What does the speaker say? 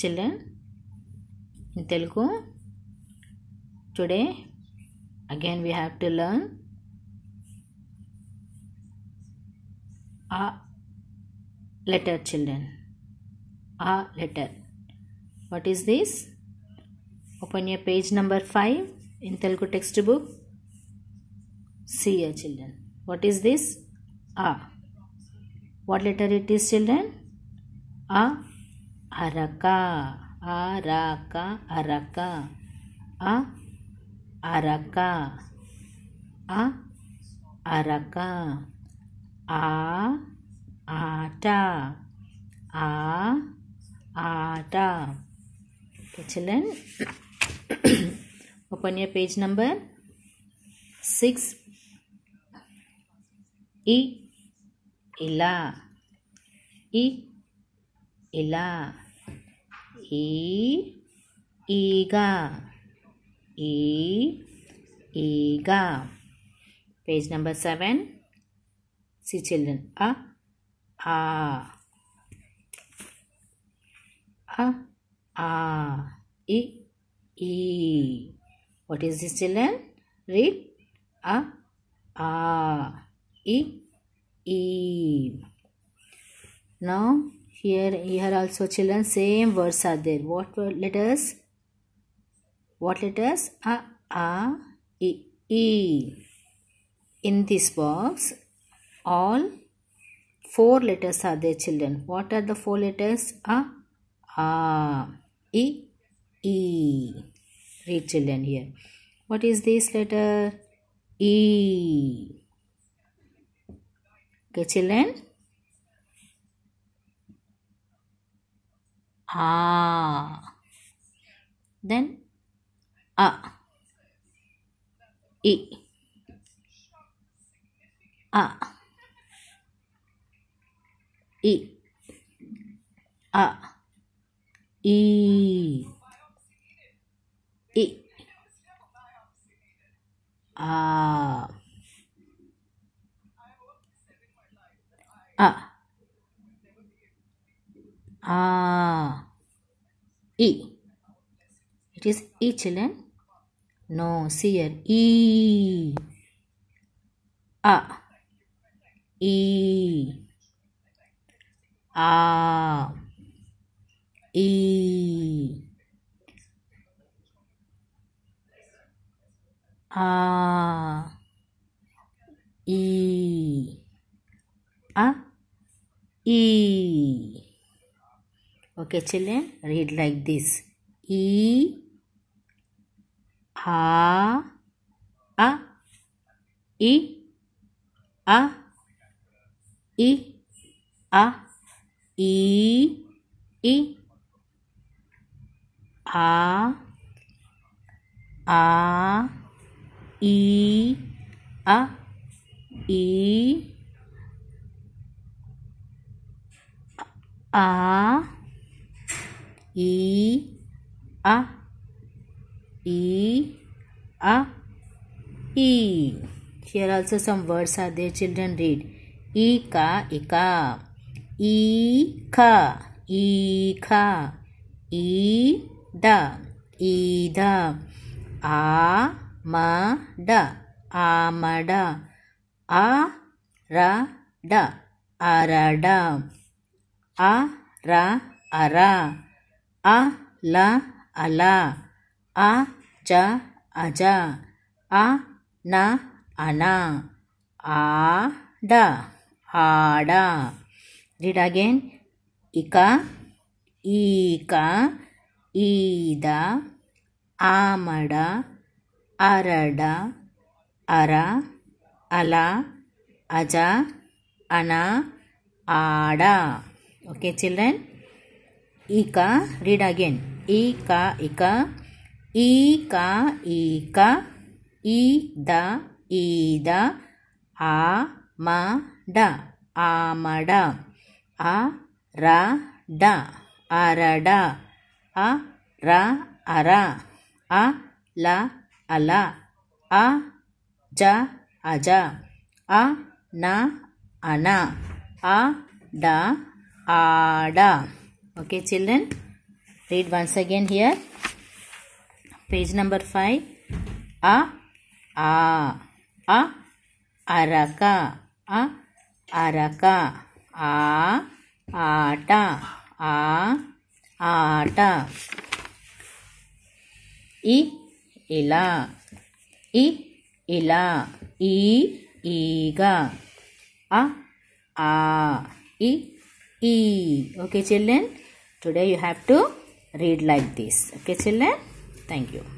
children in telugu today again we have to learn a letter children a letter what is this open your page number 5 in telugu text book see here children what is this a what letter it is children a अरका आ का अरका आ अरका आ अरका आ आटा आ आटा चलें open ये page number six इ इला इ इला ಈ ಈಗ ಈ ಈಗ page number 7 see children a a a a e e what is this children read a a e e now here here also children same words are there what letters what letters a a e e in this box all four letters are there children what are the four letters a a e e read children here what is this letter e okay children ah then ah e ah e ah e e ah ah Ah, E. It is E, children. No, see here. E. A. E. A. E. A. E. A. E. Okay, children, read like this. E A A E A E A E E A A E A E A i a e a e here also some words are there children read ika ika ika ika ida ida amada amada arada arada ara ara அ ல அலா அ ஜ அஜா அ ந அனா ஆடா ஆடா read again இகா ஈகா ஈதா ஆமடா அரடா அரா அலா அஜா அனா ஆடா okay children ika read again ika ika ika ika ida ida amada amada arada arada ara ara ala ala aja aja ana ana ada ada okay children read once again here page number 5 a a a araka a araka a aata a aata i ila i ila i iga a a i e okay children Today you have to read like this. Okay children? Thank you.